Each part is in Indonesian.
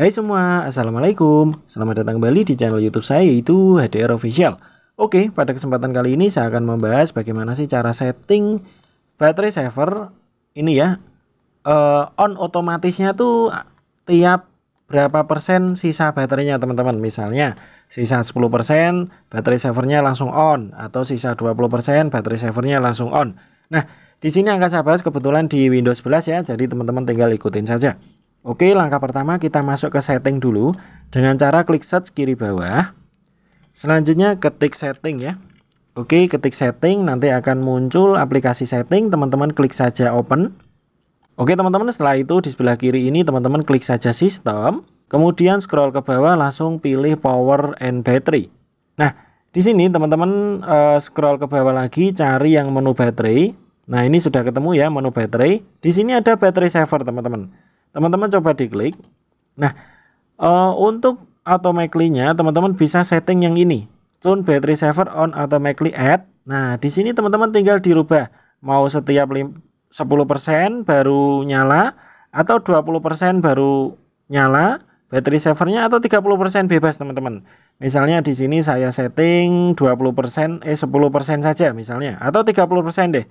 Hai semua, Assalamualaikum Selamat datang kembali di channel youtube saya yaitu HDR Official Oke, pada kesempatan kali ini saya akan membahas bagaimana sih cara setting battery saver Ini ya, uh, on otomatisnya tuh tiap berapa persen sisa baterainya teman-teman Misalnya sisa 10% baterai savernya langsung on Atau sisa 20% baterai savernya langsung on Nah, di sini akan saya bahas kebetulan di Windows 11 ya, jadi teman-teman tinggal ikutin saja. Oke, langkah pertama kita masuk ke setting dulu dengan cara klik search kiri bawah. Selanjutnya ketik setting ya. Oke, ketik setting nanti akan muncul aplikasi setting, teman-teman klik saja open. Oke, teman-teman setelah itu di sebelah kiri ini teman-teman klik saja sistem, kemudian scroll ke bawah langsung pilih power and battery. Nah, di sini teman-teman uh, scroll ke bawah lagi cari yang menu battery. Nah, ini sudah ketemu ya menu battery. Di sini ada battery saver, teman-teman teman-teman coba diklik nah uh, untuk automatically nya teman-teman bisa setting yang ini turn battery saver on automatically add. nah di sini teman-teman tinggal dirubah mau setiap 10% baru nyala atau 20% baru nyala battery savernya atau 30% bebas teman-teman misalnya di sini saya setting 20% eh 10% saja misalnya atau 30% deh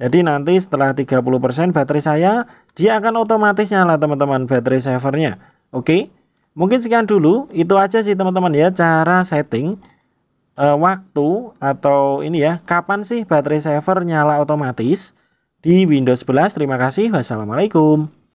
jadi nanti setelah 30% baterai saya dia akan otomatis nyala teman-teman baterai savernya oke mungkin sekian dulu itu aja sih teman-teman ya cara setting uh, waktu atau ini ya kapan sih baterai saver nyala otomatis di Windows 11 terima kasih wassalamualaikum